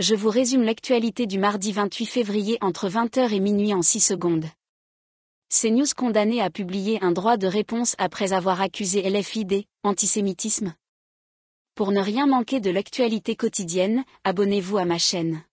je vous résume l'actualité du mardi 28 février entre 20h et minuit en 6 secondes. News condamné à publier un droit de réponse après avoir accusé LFID, antisémitisme. Pour ne rien manquer de l'actualité quotidienne, abonnez-vous à ma chaîne.